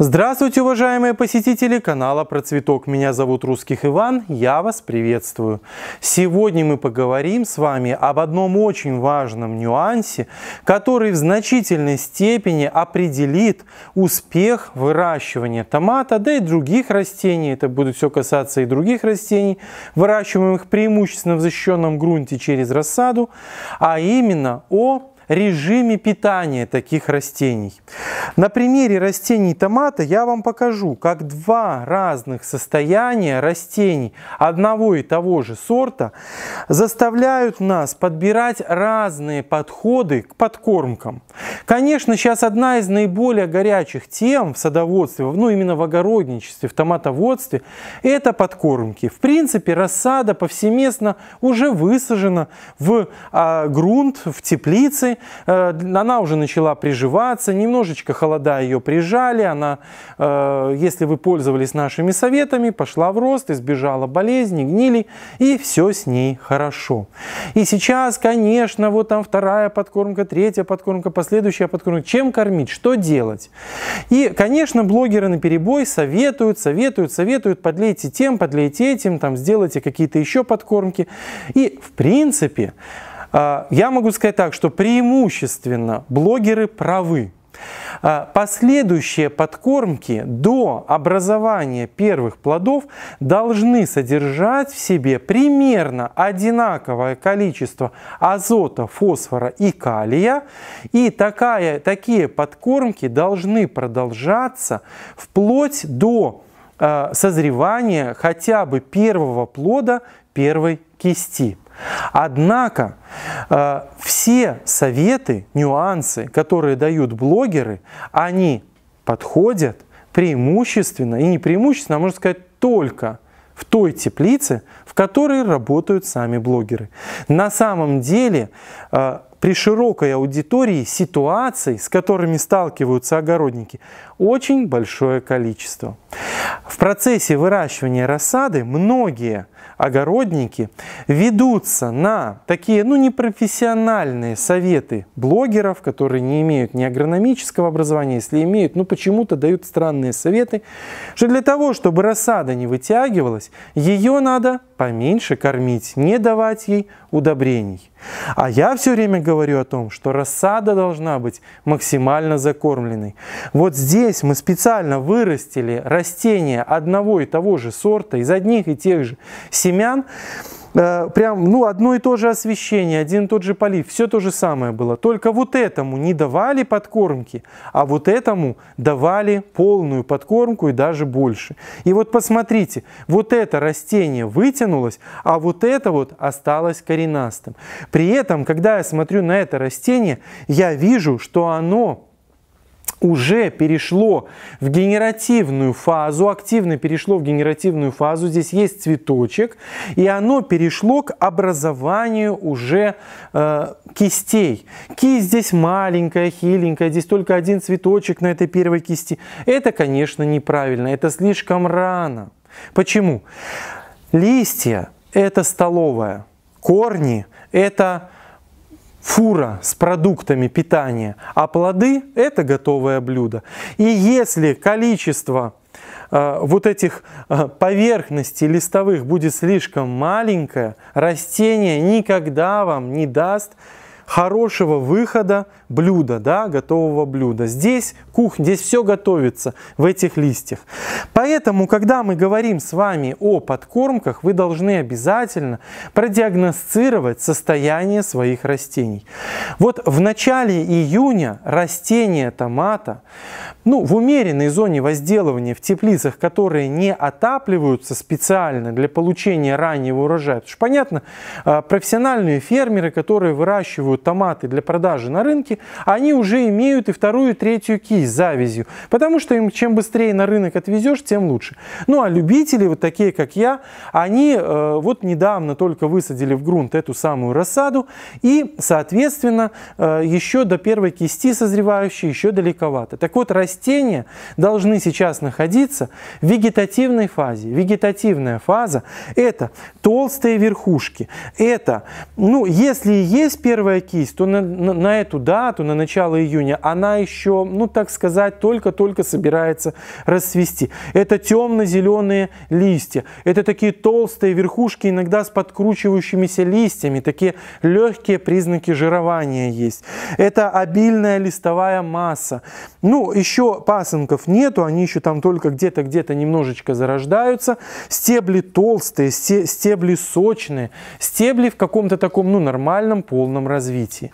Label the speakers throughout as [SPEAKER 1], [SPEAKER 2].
[SPEAKER 1] Здравствуйте, уважаемые посетители канала Про Цветок. Меня зовут Русских Иван, я вас приветствую. Сегодня мы поговорим с вами об одном очень важном нюансе, который в значительной степени определит успех выращивания томата, да и других растений. Это будет все касаться и других растений, выращиваемых преимущественно в защищенном грунте через рассаду, а именно о режиме питания таких растений. На примере растений томата я вам покажу, как два разных состояния растений одного и того же сорта заставляют нас подбирать разные подходы к подкормкам. Конечно, сейчас одна из наиболее горячих тем в садоводстве, ну именно в огородничестве, в томатоводстве, это подкормки. В принципе, рассада повсеместно уже высажена в а, грунт, в теплице, Э, она уже начала приживаться, немножечко холода ее прижали, она, э, если вы пользовались нашими советами, пошла в рост, избежала болезни, гнили, и все с ней хорошо. И сейчас, конечно, вот там вторая подкормка, третья подкормка, последующая подкормка, чем кормить, что делать? И, конечно, блогеры на перебой советуют, советуют, советуют, подлейте тем, подлейте этим, там, сделайте какие-то еще подкормки. И, в принципе, а, я могу сказать так, что преимущественно блогеры правы. А, последующие подкормки до образования первых плодов должны содержать в себе примерно одинаковое количество азота, фосфора и калия. И такая, такие подкормки должны продолжаться вплоть до а, созревания хотя бы первого плода первой кисти. Однако э, все советы, нюансы, которые дают блогеры, они подходят преимущественно, и не преимущественно, а можно сказать только в той теплице, в которой работают сами блогеры. На самом деле э, при широкой аудитории ситуаций, с которыми сталкиваются огородники, очень большое количество. В процессе выращивания рассады многие – огородники ведутся на такие, ну, непрофессиональные советы блогеров, которые не имеют ни агрономического образования, если имеют, ну, почему-то дают странные советы, что для того, чтобы рассада не вытягивалась, ее надо поменьше кормить, не давать ей удобрений. А я все время говорю о том, что рассада должна быть максимально закормленной. Вот здесь мы специально вырастили растения одного и того же сорта из одних и тех же семян, Э, прям, ну, одно и то же освещение, один и тот же полив, все то же самое было. Только вот этому не давали подкормки, а вот этому давали полную подкормку и даже больше. И вот посмотрите, вот это растение вытянулось, а вот это вот осталось коренастым. При этом, когда я смотрю на это растение, я вижу, что оно уже перешло в генеративную фазу, активно перешло в генеративную фазу. Здесь есть цветочек, и оно перешло к образованию уже э, кистей. Кисть здесь маленькая, хиленькая, здесь только один цветочек на этой первой кисти. Это, конечно, неправильно, это слишком рано. Почему? Листья – это столовая, корни – это фура с продуктами питания, а плоды – это готовое блюдо. И если количество э, вот этих э, поверхностей листовых будет слишком маленькое, растение никогда вам не даст хорошего выхода блюда, да, готового блюда. Здесь кухня, здесь все готовится в этих листьях. Поэтому, когда мы говорим с вами о подкормках, вы должны обязательно продиагностировать состояние своих растений. Вот в начале июня растения томата, ну, в умеренной зоне возделывания в теплицах, которые не отапливаются специально для получения раннего урожая, потому что, понятно, а, профессиональные фермеры, которые выращивают выращивают томаты для продажи на рынке, они уже имеют и вторую, и третью кисть с завязью, потому что им чем быстрее на рынок отвезешь, тем лучше. Ну а любители, вот такие как я, они э, вот недавно только высадили в грунт эту самую рассаду и, соответственно, э, еще до первой кисти созревающей еще далековато. Так вот, растения должны сейчас находиться в вегетативной фазе. Вегетативная фаза – это толстые верхушки. Это, ну, если и есть первая закись, то на, на, на эту дату, на начало июня, она еще, ну так сказать, только-только собирается расцвести. Это темно-зеленые листья, это такие толстые верхушки, иногда с подкручивающимися листьями, такие легкие признаки жирования есть. Это обильная листовая масса. Ну, еще пасынков нету, они еще там только где-то, где-то немножечко зарождаются. Стебли толстые, стебли сочные, стебли в каком-то таком, ну, нормальном полном развитии развитии.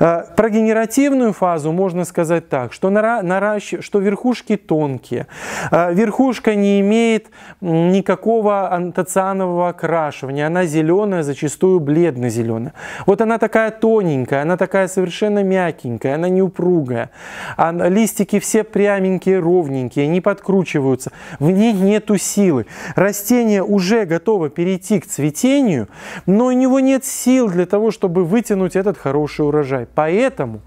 [SPEAKER 1] Э, про генеративную фазу можно сказать так, что, нара, наращ, что верхушки тонкие, э, верхушка не имеет никакого антоцианового окрашивания, она зеленая, зачастую бледно-зеленая. Вот она такая тоненькая, она такая совершенно мягенькая, она не упругая, а листики все пряменькие, ровненькие, не подкручиваются, в ней нету силы. Растение уже готово перейти к цветению, но у него нет сил для того, чтобы вытянуть этот хороший урожай. Поэтому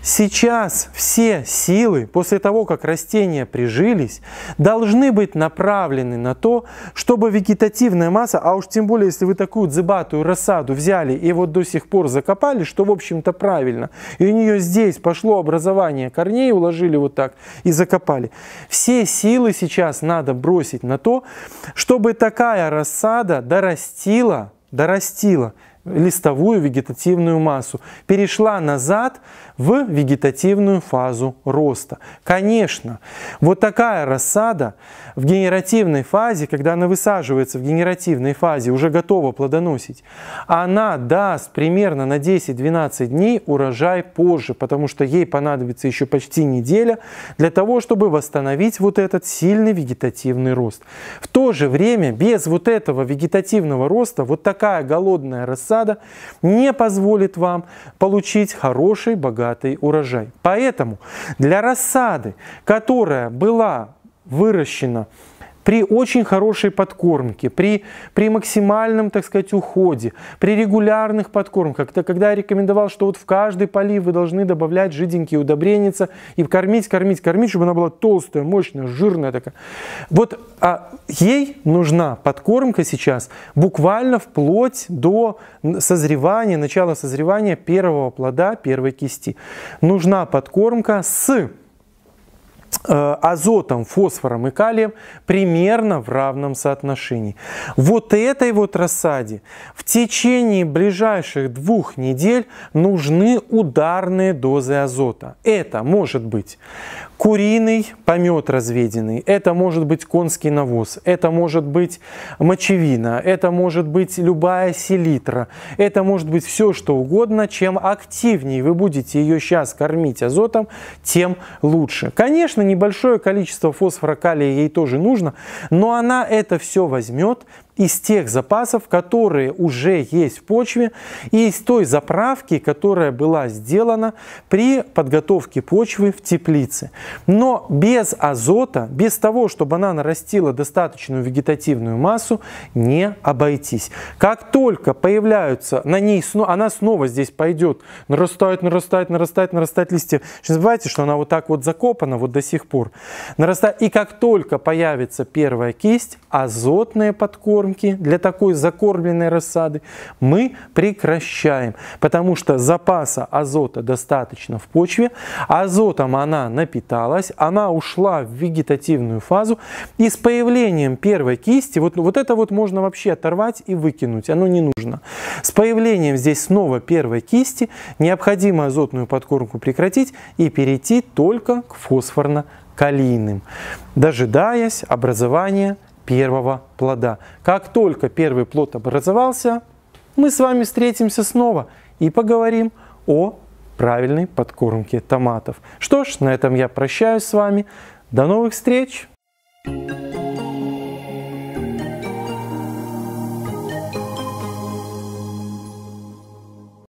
[SPEAKER 1] Сейчас все силы, после того, как растения прижились, должны быть направлены на то, чтобы вегетативная масса, а уж тем более, если вы такую дзыбатую рассаду взяли и вот до сих пор закопали, что, в общем-то, правильно, и у нее здесь пошло образование корней, уложили вот так и закопали. Все силы сейчас надо бросить на то, чтобы такая рассада дорастила, дорастила листовую вегетативную массу, перешла назад в вегетативную фазу роста. Конечно, вот такая рассада в генеративной фазе, когда она высаживается в генеративной фазе, уже готова плодоносить, она даст примерно на 10-12 дней урожай позже, потому что ей понадобится еще почти неделя для того, чтобы восстановить вот этот сильный вегетативный рост. В то же время без вот этого вегетативного роста вот такая голодная рассада сада не позволит вам получить хороший, богатый урожай. Поэтому для рассады, которая была выращена при очень хорошей подкормке, при, при максимальном, так сказать, уходе, при регулярных подкормках, когда я рекомендовал, что вот в каждый полив вы должны добавлять жиденькие удобреница и кормить, кормить, кормить, чтобы она была толстая, мощная, жирная такая. Вот а ей нужна подкормка сейчас буквально вплоть до созревания, начала созревания первого плода, первой кисти. Нужна подкормка с Э, азотом, фосфором и калием примерно в равном соотношении. Вот этой вот рассаде в течение ближайших двух недель нужны ударные дозы азота. Это может быть куриный помет разведенный, это может быть конский навоз, это может быть мочевина, это может быть любая селитра, это может быть все что угодно. Чем активнее вы будете ее сейчас кормить азотом, тем лучше. Конечно, Конечно, небольшое количество фосфора, калия ей тоже нужно, но она это все возьмет, из тех запасов, которые уже есть в почве, и из той заправки, которая была сделана при подготовке почвы в теплице. Но без азота, без того, чтобы она нарастила достаточную вегетативную массу, не обойтись. Как только появляются на ней, она снова здесь пойдет, нарастает, нарастает, нарастает, нарастает листья. Не забывайте, что она вот так вот закопана вот до сих пор. Нарастает. И как только появится первая кисть, азотные подкормы закормки для такой закормленной рассады мы прекращаем, потому что запаса азота достаточно в почве, азотом она напиталась, она ушла в вегетативную фазу, и с появлением первой кисти, вот, вот это вот можно вообще оторвать и выкинуть, оно не нужно. С появлением здесь снова первой кисти необходимо азотную подкормку прекратить и перейти только к фосфорно-калийным, дожидаясь образования первого плода. Как только первый плод образовался, мы с вами встретимся снова и поговорим о правильной подкормке томатов. Что ж, на этом я прощаюсь с вами. До новых встреч! thank you